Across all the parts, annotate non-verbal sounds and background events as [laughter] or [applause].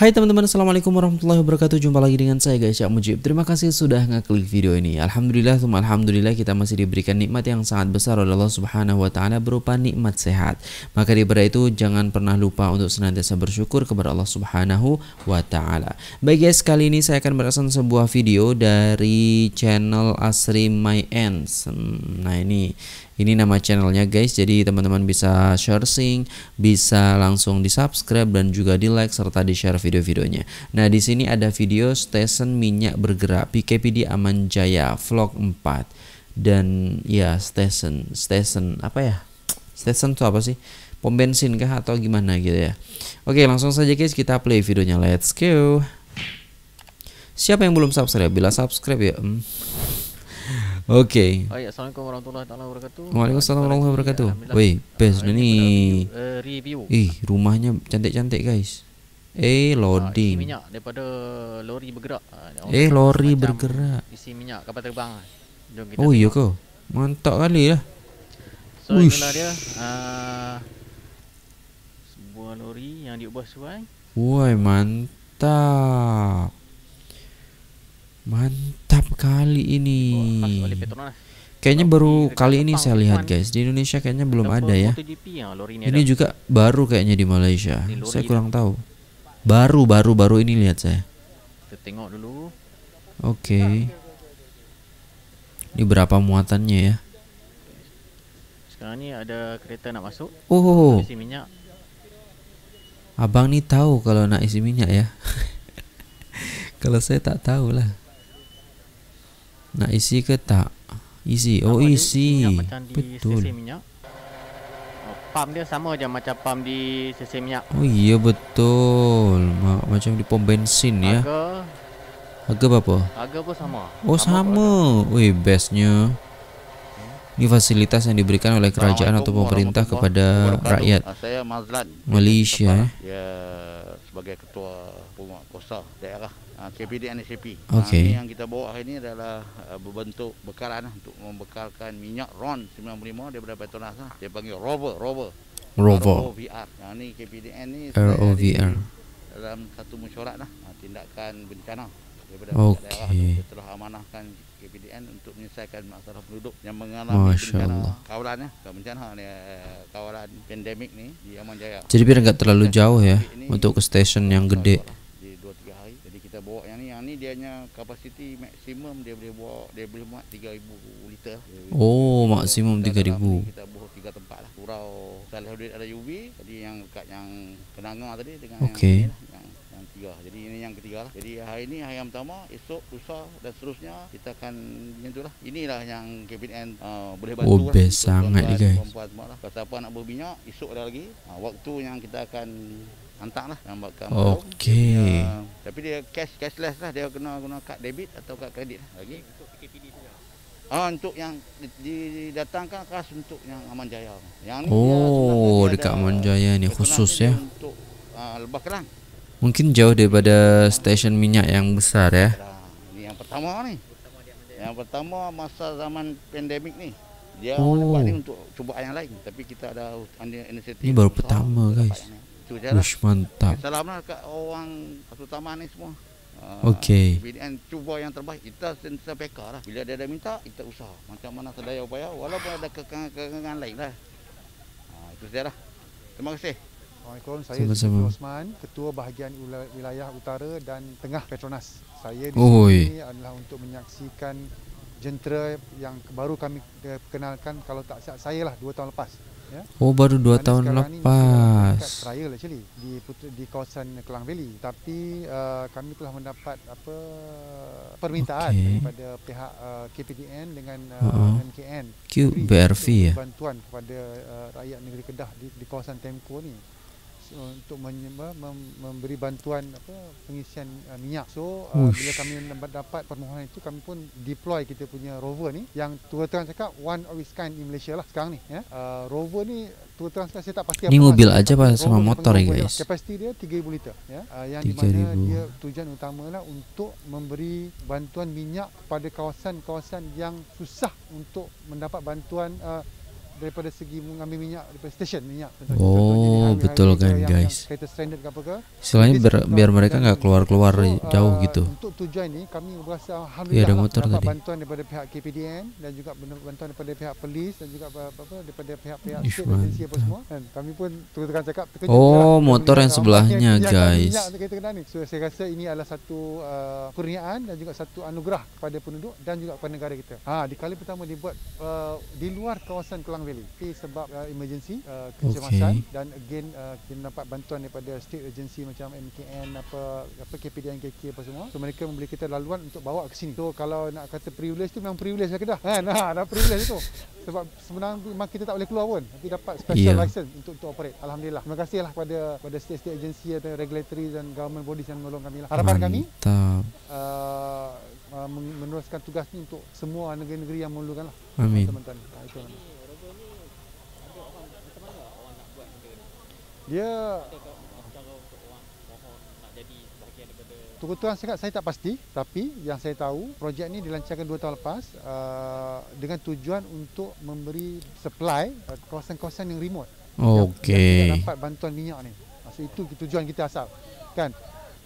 Hai teman-teman, Assalamualaikum warahmatullahi wabarakatuh Jumpa lagi dengan saya guys, Mujib Terima kasih sudah ngeklik video ini Alhamdulillah, Alhamdulillah kita masih diberikan nikmat yang sangat besar oleh Allah subhanahu wa ta'ala Berupa nikmat sehat Maka daripada itu, jangan pernah lupa untuk senantiasa bersyukur kepada Allah subhanahu wa ta'ala Baik guys, kali ini saya akan merasakan sebuah video dari channel Asri My Ends hmm, Nah ini, ini nama channelnya guys jadi teman-teman bisa sharing bisa langsung di subscribe dan juga di like serta di share video-videonya nah di sini ada video stesen minyak bergerak PKPD Aman Jaya vlog 4 dan ya stesen stesen apa ya stesen itu apa sih pom bensin kah atau gimana gitu ya oke langsung saja guys kita play videonya let's go siapa yang belum subscribe bila subscribe ya hmm. Oke. Okay. Assalamualaikum warahmatullahi wabarakatuh. Waalaikumsalam warahmatullahi wabarakatuh. Wih, best ini. Uh, review. Ih, rumahnya cantik-cantik, guys. Eh, loading. Ah, isi minyak daripada lori bergerak. Ah, eh, lori bergerak. Isi minyak kapal terbang. Jom kita Oh, iya ke? Mantap kali lah. So, Uish. inilah dia. Uh, sebuah lori yang diubah suai. Woi, mantap. Mantap kali ini. Kayaknya baru kali ini saya lihat guys di Indonesia kayaknya belum ada ya. ya ini juga baru kayaknya di Malaysia. Saya kurang tahu. Baru baru baru ini lihat saya. tengok dulu. Oke. Ini berapa muatannya ya? Sekarang ni ada kereta nak masuk. Oh. oh, oh. Isi minyak. Abang ni tahu kalau nak isi minyak ya. [laughs] kalau saya tak tahu lah. Nak isi ke tak? Isi. Oh, sama isi. Betul. Oh, pam dia sama je macam pam di CC minyak. Oh, iya betul. macam di pom bensin ya. Harga, ya. Harga berapa? Harga pun sama. Oh, sama. sama. Wih, bestnya. Hmm. Ini fasilitas yang diberikan oleh kerajaan atau pemerintah kepada rakyat ah, Malaysia. ya, sebagai ketua penguatkuasa daerah Ah, KPD NSAP. Ah, okay. yang kita bawa hari ini adalah uh, berbentuk bekalan untuk membekalkan minyak RON 95 daripada Petronas. Dia panggil rover, rover. Rover. ROVR. Yang nah, ini KPDN ni ROVR. Dalam satu mesyuarat lah tindakan bencana daripada okay. daerah kita telah amanahkan KPDN untuk menyelesaikan masalah penduduk yang mengalami Masya ya, bencana Allah. Eh, kawalan ya, bencana ni kawalan pandemik ni di Aman Jaya. Jadi biar enggak terlalu jauh ya untuk ke stesen yang gede. ni dia hanya kapasiti maksimum dia boleh bawa dia boleh muat 3000 liter. Oh, maksimum 3000. Kita, kita tiga tempat lah kurau. Salah duit ada UV tadi yang dekat yang Kenanga tadi dengan okay. yang, lah, yang yang tiga. Jadi ini yang ketiga lah. Jadi hari ini hari yang pertama, esok lusa dan seterusnya kita akan yang itulah. Inilah yang KPN uh, boleh bantu. Oh, lah. best sangat ni guys. Kalau lah. siapa nak berbinyak, esok ada lagi. Uh, waktu yang kita akan hantar lah lambat kamu. okey ya, tapi dia cash cashless lah dia kena guna kad debit atau kad kredit lah lagi Oh lah. ah, untuk yang didatangkan khas untuk yang Aman Jaya. Yang oh dia, dekat Aman Jaya ni lah, khusus ya. Untuk uh, ah, lebah kerang. Mungkin jauh daripada stesen minyak yang besar ya. Ini yang pertama ni. Yang pertama masa zaman pandemik ni. Dia oh. ni untuk cuba yang lain tapi kita ada inisiatif. Ini baru pertama guys itu je lah. mantap. Salamlah kat orang terutama ni semua. Ah, Okey. BDN cuba yang terbaik. Kita sentiasa peka lah. Bila dia ada minta, kita usaha. Macam mana sedaya upaya. Walaupun ada kekangan-kekangan lain lah. Ah, itu saja lah. Terima kasih. Assalamualaikum. Saya Sama Osman, Ketua Bahagian Wilayah Utara dan Tengah Petronas. Saya di Oi. sini adalah untuk menyaksikan jentera yang baru kami eh, perkenalkan kalau tak siap saya lah dua tahun lepas. Ya. Oh baru dua tahun lepas. Ya, Trial actually di di kawasan Kelang Valley tapi uh, kami telah mendapat apa permintaan okay. daripada pihak uh, eh, KPDN dengan uh, uh-huh. MKN QBRV ya bantuan kepada uh, rakyat negeri Kedah di, di kawasan Temko ni. untuk menyembah mem- memberi bantuan apa pengisian uh, minyak so uh, bila kami dapat permohonan itu kami pun deploy kita punya rover ni yang tua terang cakap one of its kind in Malaysia lah sekarang ni ya uh, rover ni tua terang cakap saya tak pasti Ini apa mobil aja pak sama motor ya guys kapasiti dia 3000 liter ya uh, yang di mana dia tujuan utamalah untuk memberi bantuan minyak kepada kawasan-kawasan yang susah untuk mendapat bantuan uh, daripada segi mengambil minyak daripada stesen minyak Oh betul kan guys. Selain biar, biar mereka nggak keluar-keluar jauh uh, gitu waktu join ni kami berasa alhamdulillah ya, dapat tadi. bantuan daripada pihak KPDN dan juga bantuan daripada pihak polis dan juga apa, apa daripada pihak-pihak state agency apa semua. Dan kami pun terus terang cakap terkejut. Oh, lah. motor yang sebelahnya guys. So saya rasa ini adalah satu uh, kurniaan dan juga satu anugerah kepada penduduk dan juga kepada negara kita. Ha, di kali pertama dibuat uh, di luar kawasan Kelang Valley okay, sebab uh, emergency uh, kecemasan okay. dan again uh, kita dapat bantuan daripada state agency macam MKN apa apa KPDN KK apa semua. So mereka memberi kita laluan untuk bawa ke sini. So kalau nak kata privilege tu memang privilege lah Kedah. Kan? [laughs] Ha, dah privilege tu. Sebab sebenarnya memang kita tak boleh keluar pun. Tapi dapat special yeah. license untuk, untuk operate. Alhamdulillah. Terima kasihlah kepada, kepada state-state agency atau regulatory dan government bodies yang menolong kami lah. Harapan kami uh, uh, meneruskan tugas ni untuk semua negeri-negeri yang memerlukan lah. Amin. Teman-teman. Ha, itu lah. Dia daripada tuan cakap saya tak pasti tapi yang saya tahu projek ini dilancarkan dua tahun lepas uh, dengan tujuan untuk memberi supply uh, kawasan-kawasan yang remote. Okey. Yang, yang dapat bantuan minyak ni. Maksud itu tujuan kita asal. Kan?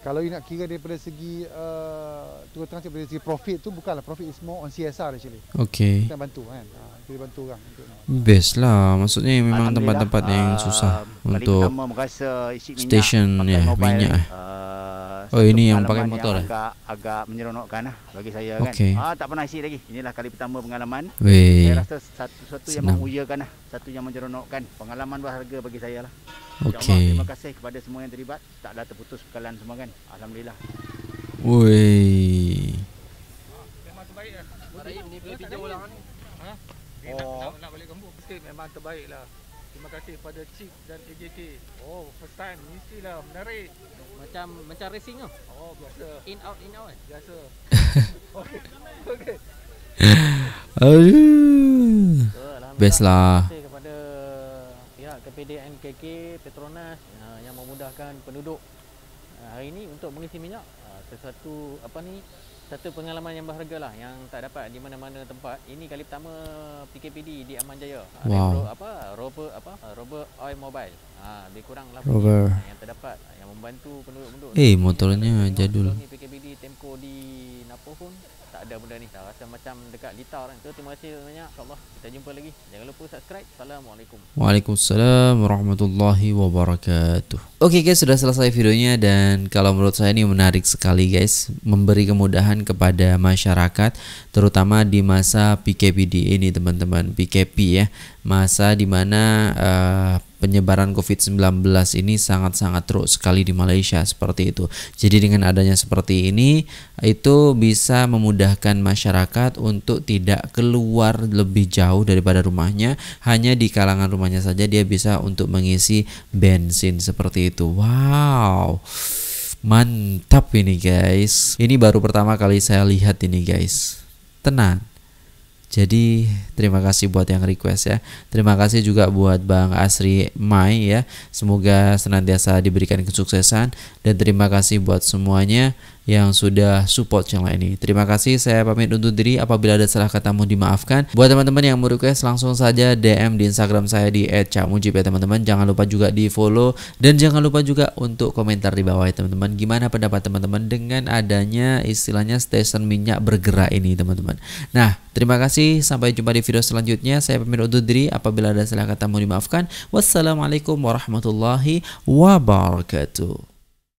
Kalau you nak kira daripada segi uh, tu transit daripada segi profit tu bukanlah profit is more on CSR actually. Okey. Kita bantu kan. Uh, kita bantu orang Best lah. Maksudnya memang tempat-tempat yang susah uh, untuk merasa minyak station ya yeah, minyak. Eh. Uh, Oh ini yang pakai motor yang lah. agak, agak menyeronokkan lah bagi saya okay. kan. Ah, tak pernah isi lagi. Inilah kali pertama pengalaman. Wee. Saya rasa satu-satu yang menguyakan lah. Satu yang menyeronokkan. Pengalaman berharga bagi saya lah. Okay. Allah, terima kasih kepada semua yang terlibat. Tak ada terputus bekalan semua kan. Alhamdulillah. Wee. Memang terbaik lah. Memang terbaik lah. Memang terbaik lah. Memang terbaik lah. Terima kasih pada Chip dan AJK. Oh, first time. Mestilah menarik. Macam macam racing tu. Oh, biasa. In out, in out. Kan? Biasa. [laughs] okay. okay. Aduh. Best lah. Terima kasih kepada pihak NKK Petronas uh, yang memudahkan penduduk uh, hari ini untuk mengisi minyak. Uh, sesuatu apa ni satu pengalaman yang berharga lah yang tak dapat di mana-mana tempat. Ini kali pertama PKPD di Aman Jaya. Wow. apa Rover apa Rover Oil Mobile. Ha lebih kurang lah Rover. yang terdapat yang membantu penduduk-penduduk. Eh motornya jadul. Ini PKPD Temco di Napo pun tak ada benda ni. Tak rasa macam dekat Lita orang tu. Terima kasih banyak. allah kita jumpa lagi. Jangan lupa subscribe. Assalamualaikum. Waalaikumsalam warahmatullahi wabarakatuh. Oke guys, sudah selesai videonya dan kalau menurut saya ini menarik sekali guys, memberi kemudahan kepada masyarakat terutama di masa PKPD ini teman-teman PKP ya masa dimana uh, eh, penyebaran COVID-19 ini sangat-sangat terus sekali di Malaysia seperti itu. Jadi dengan adanya seperti ini itu bisa memudahkan masyarakat untuk tidak keluar lebih jauh daripada rumahnya, hanya di kalangan rumahnya saja dia bisa untuk mengisi bensin seperti itu. Wow. Mantap ini guys. Ini baru pertama kali saya lihat ini guys. Tenang. Jadi terima kasih buat yang request ya. Terima kasih juga buat Bang Asri Mai ya. Semoga senantiasa diberikan kesuksesan dan terima kasih buat semuanya yang sudah support channel ini. Terima kasih, saya pamit undur diri. Apabila ada salah kata mohon dimaafkan. Buat teman-teman yang mau request langsung saja DM di Instagram saya di @camujib ya teman-teman. Jangan lupa juga di follow dan jangan lupa juga untuk komentar di bawah ya teman-teman. Gimana pendapat teman-teman dengan adanya istilahnya stasiun minyak bergerak ini teman-teman. Nah, terima kasih. Sampai jumpa di video selanjutnya. Saya pamit undur diri. Apabila ada salah kata mohon dimaafkan. Wassalamualaikum warahmatullahi wabarakatuh.